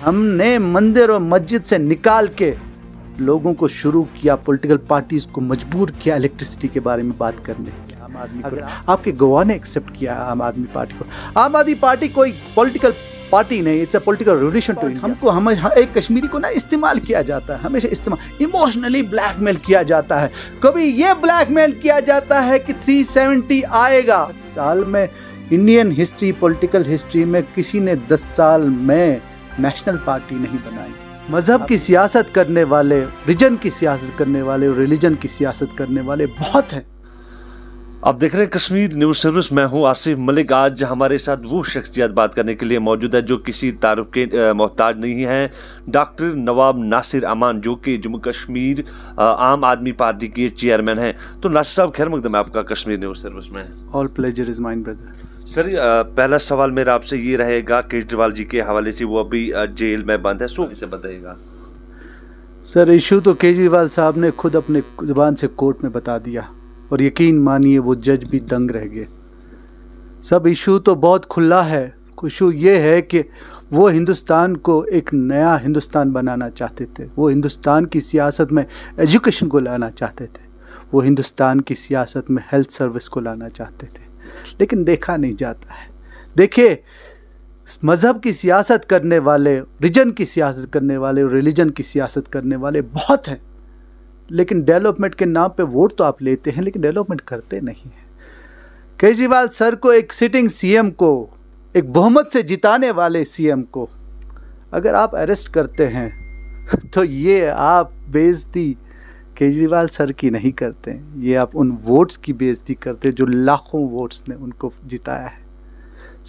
हमने मंदिर और मस्जिद से निकाल के लोगों को शुरू किया पॉलिटिकल पार्टीज को मजबूर किया इलेक्ट्रिसिटी के बारे में बात करने आम आदमी अगर आपके गोवा ने एक्सेप्ट किया आम आदमी पार्टी को आम आदमी पार्टी कोई पॉलिटिकल पार्टी नहीं it's a political revolution to हमको हम हाँ, एक कश्मीरी को ना इस्तेमाल किया जाता है हमेशा इस्तेमाल इमोशनली ब्लैकमेल किया जाता है कभी ये ब्लैकमेल किया जाता है कि 370 आएगा साल में इंडियन हिस्ट्री पॉलिटिकल हिस्ट्री में किसी ने 10 साल में नेशनल पार्टी नहीं बनाई मज़हब की सियासत करने वाले रिजन की सियासत करने वाले और रिलीजन की सियासत करने वाले बहुत हैं आप देख रहे हैं कश्मीर न्यूज सर्विस मैं हूं आसिफ मलिक आज हमारे साथ वो शख्सियत बात करने के लिए मौजूद है जो किसी तारुफ के मोहताज नहीं हैं डॉक्टर नवाब नासिर अमान जो कि जम्मू कश्मीर आम आदमी पार्टी के चेयरमैन हैं तो नासिर साहब खैर मकदम आपका कश्मीर न्यूज सर्विस में all pleasure is mine brother sir पहला सवाल मेरा आपसे ये रहेगा केजरीवाल जी के हवाले से वो अभी जेल में बंद है सो किसे बताएगा सर इशू तो केजरीवाल साहब ने खुद अपने जुबान से कोर्ट में बता दिया और यकीन मानिए वो जज भी दंग रह गए सब इशू तो बहुत खुला है इशू ये है कि वो हिंदुस्तान को एक नया हिंदुस्तान बनाना चाहते थे वो हिंदुस्तान की सियासत में एजुकेशन को लाना चाहते थे वो हिंदुस्तान की सियासत में हेल्थ सर्विस को लाना चाहते थे लेकिन देखा नहीं जाता है देखिए मज़हब की सियासत करने वाले रिजन की सियासत करने वाले रिलीजन की सियासत करने वाले बहुत हैं लेकिन डेवलपमेंट के नाम पे वोट तो आप लेते हैं लेकिन डेवलपमेंट करते नहीं हैं केजरीवाल सर को एक सिटिंग सीएम को एक बहुमत से जिताने वाले सीएम को अगर आप अरेस्ट करते हैं तो ये आप बेजती केजरीवाल सर की नहीं करते ये आप उन वोट्स की बेइज्जती करते जो लाखों वोट्स ने उनको जिताया है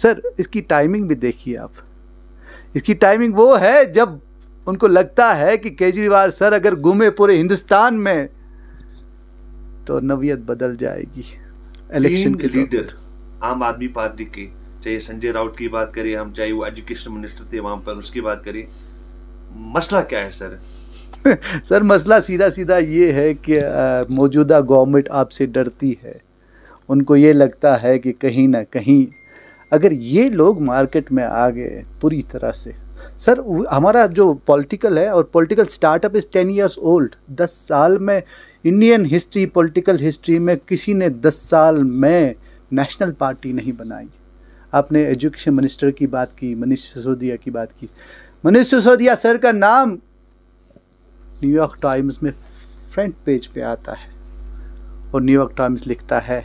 सर इसकी टाइमिंग भी देखिए आप इसकी टाइमिंग वो है जब उनको लगता है कि केजरीवाल सर अगर घूमे पूरे हिंदुस्तान में तो नवियत बदल जाएगी इलेक्शन के लीडर आम आदमी पार्टी के चाहे संजय राउत की बात करें हम चाहे वो एजुकेशन मिनिस्टर थे वहां पर उसकी बात करें मसला क्या है सर सर मसला सीधा सीधा ये है कि मौजूदा गवर्नमेंट आपसे डरती है उनको ये लगता है कि कहीं ना कहीं अगर ये लोग मार्केट में आ गए पूरी तरह से सर हमारा जो पॉलिटिकल है और political startup is ten years old दस साल में इंडियन हिस्ट्री पॉलिटिकल हिस्ट्री में किसी ने दस साल में नेशनल पार्टी नहीं बनाई आपने एजुकेशन मिनिस्टर की बात की मनीष सिसोदिया की बात की मनीष सिसोदिया सर का नाम न्यूयॉर्क टाइम्स में फ्रंट पेज पे आता है और न्यूयॉर्क टाइम्स लिखता है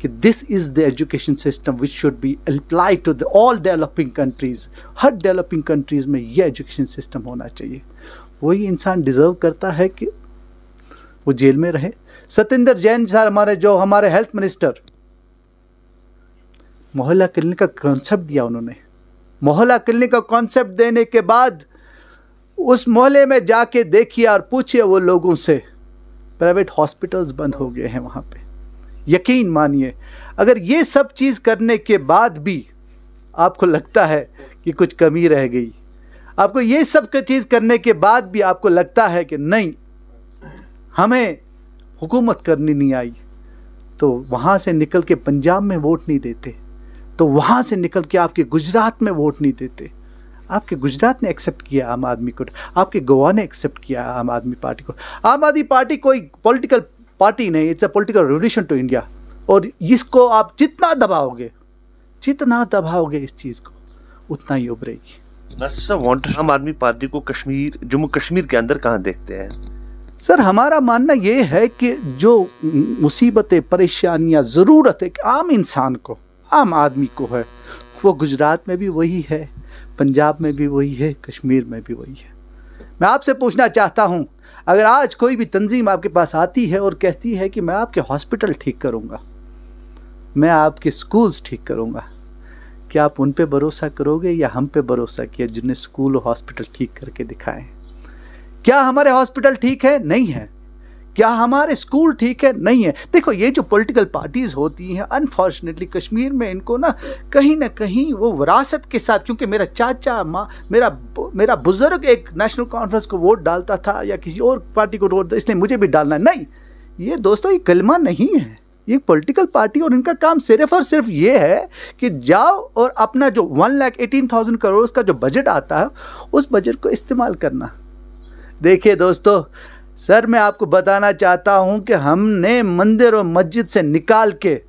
कि this is the education system which should be apply to the all developing countries हर डेवलपिंग कंट्रीज़ में यह एजुकेशन सिस्टम होना चाहिए वही इंसान डिज़र्व करता है कि वो जेल में रहे सत्येंद्र जैन सर हमारे जो हमारे हेल्थ मिनिस्टर मोहल्ला क्लिनिक का कॉन्सेप्ट दिया उन्होंने मोहल्ला क्लिनिक का कॉन्सेप्ट देने के बाद उस मोहल्ले में जाके देखिए और पूछिए वो लोगों से प्राइवेट हॉस्पिटल्स बंद हो गए हैं वहाँ पे यकीन मानिए अगर ये सब चीज़ करने के बाद भी आपको लगता है कि कुछ कमी रह गई आपको ये सब चीज़ करने के बाद भी आपको लगता है कि नहीं हमें हुकूमत करनी नहीं आई तो वहाँ से निकल के पंजाब में वोट नहीं देते तो वहाँ से निकल के आपके गुजरात में वोट नहीं देते आपके गुजरात ने एक्सेप्ट किया आम आदमी को आपके गोवा ने एक्सेप्ट किया आम आदमी पार्टी को आम आदमी पार्टी कोई पॉलिटिकल पार्टी नहीं it's a political revolution to India और इसको आप जितना दबाओगे जितना दबाओगे इस चीज़ को उतना ही उभरेगी आम आदमी पार्टी को कश्मीर जम्मू कश्मीर के अंदर कहाँ देखते हैं सर हमारा मानना यह है कि जो मुसीबतें परेशानियाँ ज़रूरत है आम इंसान को आम आदमी को है वो गुजरात में भी वही है पंजाब में भी वही है कश्मीर में भी वही है मैं आपसे पूछना चाहता हूँ अगर आज कोई भी तंजीम आपके पास आती है और कहती है कि मैं आपके हॉस्पिटल ठीक करूँगा मैं आपके स्कूल्स ठीक करूँगा क्या आप उन पे भरोसा करोगे या हम पे भरोसा किया जिनने स्कूल और हॉस्पिटल ठीक करके दिखाए क्या हमारे हॉस्पिटल ठीक है नहीं है क्या हमारे स्कूल ठीक है नहीं है देखो ये जो पॉलिटिकल पार्टीज़ होती हैं अनफॉर्चुनेटली कश्मीर में इनको ना कहीं ना कहीं वो विरासत के साथ क्योंकि मेरा चाचा माँ मेरा मेरा बुज़ुर्ग एक नेशनल कॉन्फ्रेंस को वोट डालता था या किसी और पार्टी को वोट इसलिए मुझे भी डालना नहीं ये दोस्तों ये कलमा नहीं है ये पॉलिटिकल पार्टी और इनका काम सिर्फ और सिर्फ ये है कि जाओ और अपना जो one lakh eighteen thousand crore का जो बजट आता है उस बजट को इस्तेमाल करना देखिए दोस्तों सर मैं आपको बताना चाहता हूं कि हमने मंदिर और मस्जिद से निकाल के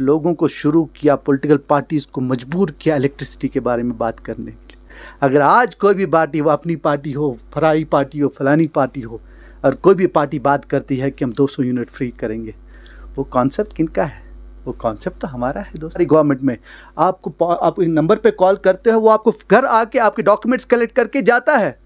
लोगों को शुरू किया पॉलिटिकल पार्टीज़ को मजबूर किया इलेक्ट्रिसिटी के बारे में बात करने के लिए अगर आज कोई भी पार्टी वो अपनी पार्टी हो फराई पार्टी हो फलानी पार्टी हो और कोई भी पार्टी बात करती है कि हम 200 यूनिट फ्री करेंगे वो कॉन्सेप्ट किन का है वो कॉन्सेप्ट तो हमारा है दोस्तों गवर्नमेंट में आपको आप इन नंबर पर कॉल करते हो वो आपको घर आके आपके डॉक्यूमेंट्स कलेक्ट करके जाता है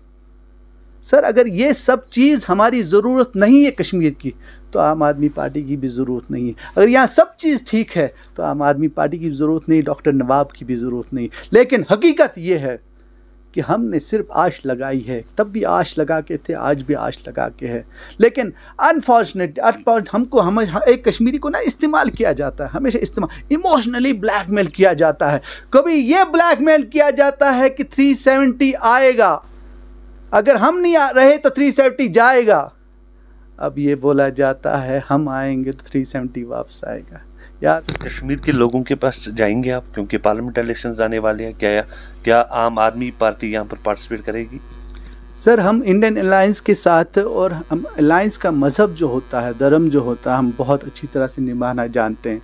सर अगर ये सब चीज़ हमारी ज़रूरत नहीं है कश्मीर की तो आम आदमी पार्टी की भी ज़रूरत नहीं है अगर यहाँ सब चीज़ ठीक है तो आम आदमी पार्टी की भी ज़रूरत नहीं डॉक्टर नवाब की भी ज़रूरत नहीं लेकिन हकीकत ये है कि हमने सिर्फ आश लगाई है तब भी आश लगा के थे आज भी आश लगा के है लेकिन अनफॉर्चुनेट अनफॉर्च हमको हम एक कश्मीरी को ना इस्तेमाल किया जाता है हमेशा इस्तेमाल इमोशनली ब्लैकमेल किया जाता है कभी ये ब्लैकमेल किया जाता है कि 370 आएगा अगर हम नहीं आ रहे तो 370 जाएगा अब ये बोला जाता है हम आएंगे तो 370 वापस आएगा यार कश्मीर के लोगों के पास जाएंगे आप क्योंकि पार्लियामेंट इलेक्शन आने वाले हैं क्या क्या आम आदमी पार्टी यहाँ पर पार्टिसिपेट करेगी सर हम इंडियन अलायंस के साथ और हम अलायंस का मज़हब जो होता है धर्म जो होता है हम बहुत अच्छी तरह से निभाना जानते हैं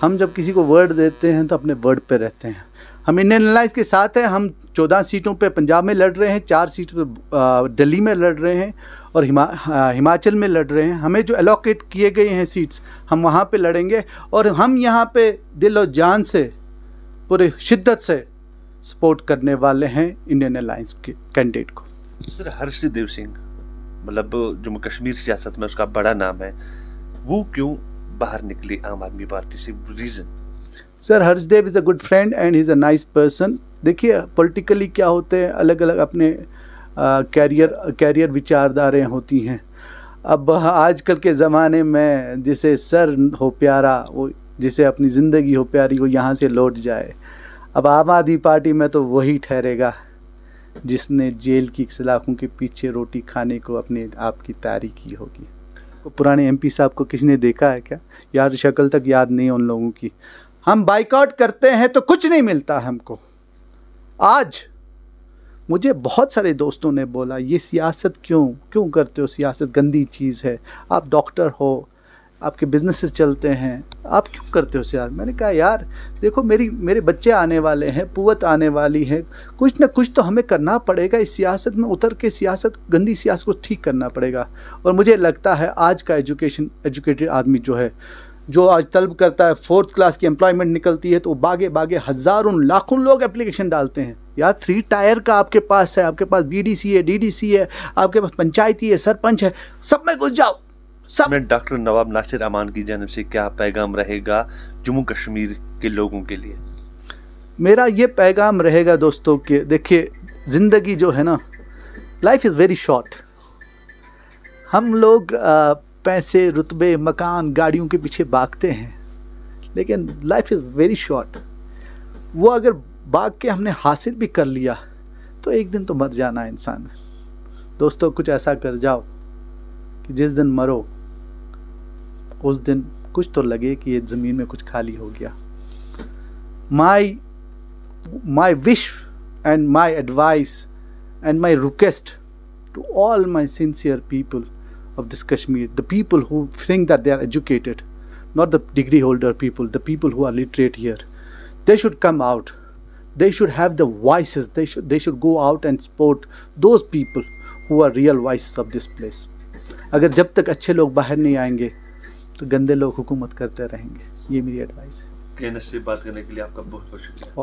हम जब किसी को वर्ड देते हैं तो अपने वर्ड पे रहते हैं हम इंडियन एयरलाइंस के साथ हैं हम चौदह सीटों पे पंजाब में लड़ रहे हैं चार सीट पे दिल्ली में लड़ रहे हैं और हिमा हिमाचल में लड़ रहे हैं हमें जो एलोकेट किए गए हैं सीट्स हम वहाँ पे लड़ेंगे और हम यहाँ पे दिल और जान से पूरे शिद्दत से सपोर्ट करने वाले हैं इंडियन एयरलाइंस के कैंडिडेट को सर हर्षदेव सिंह मतलब जम्मू कश्मीर सियासत में उसका बड़ा नाम है वो क्यों बाहर निकली आम आदमी पार्टी से reason sir Harshdev is a good friend and is a nice person देखिए पॉलिटिकली क्या होते हैं अलग अलग अपने कैरियर कैरियर विचारधारें होती हैं अब आजकल के ज़माने में जिसे सर हो प्यारा वो जिसे अपनी ज़िंदगी हो प्यारी वो यहाँ से लौट जाए अब आम आदमी पार्टी में तो वही ठहरेगा जिसने जेल की सलाखों के पीछे रोटी खाने को अपने आप की तारी की होगी आपको पुराने एमपी साहब को किसी ने देखा है क्या यार शक्ल तक याद नहीं है उन लोगों की हम बाइकआउट करते हैं तो कुछ नहीं मिलता हमको आज मुझे बहुत सारे दोस्तों ने बोला ये सियासत क्यों क्यों करते हो सियासत गंदी चीज़ है आप डॉक्टर हो आपके बिजनेसेस चलते हैं आप क्यों करते हो यार मैंने कहा यार देखो मेरी मेरे बच्चे आने वाले हैं पुवत आने वाली है कुछ ना कुछ तो हमें करना पड़ेगा इस सियासत में उतर के सियासत गंदी सियासत को ठीक करना पड़ेगा और मुझे लगता है आज का एजुकेशन एजुकेटेड आदमी जो है जो आज तलब करता है फोर्थ क्लास की एम्प्लॉयमेंट निकलती है तो बागे बागे हज़ारों लाखों लोग एप्लीकेशन डालते हैं यार थ्री टायर का आपके पास है आपके पास सी है सी है आपके पास पंचायती है सरपंच है सब में घुस जाओ सब डॉक्टर नवाब नासिर अमान की जानब से क्या पैगाम रहेगा जम्मू कश्मीर के लोगों के लिए मेरा ये पैगाम रहेगा दोस्तों कि देखिए ज़िंदगी जो है ना लाइफ इज़ वेरी शॉर्ट हम लोग पैसे रुतबे मकान गाड़ियों के पीछे भागते हैं लेकिन लाइफ इज़ वेरी शॉर्ट वो अगर भाग के हमने हासिल भी कर लिया तो एक दिन तो मर जाना है इंसान दोस्तों कुछ ऐसा कर जाओ कि जिस दिन मरो उस दिन कुछ तो लगे कि ये जमीन में कुछ खाली हो गया my my wish and my advice and my request to all my sincere people of this Kashmir the people who think that they are educated not the degree holder people the people who are literate here they should come out they should have the voice they should go out and support those people who are real voice of this place अगर जब तक अच्छे लोग बाहर नहीं आएंगे तो गंदे लोग हुकूमत करते रहेंगे ये मेरी एडवाइस है नसीब बात करने के लिए आपका बहुत बहुत शुक्रिया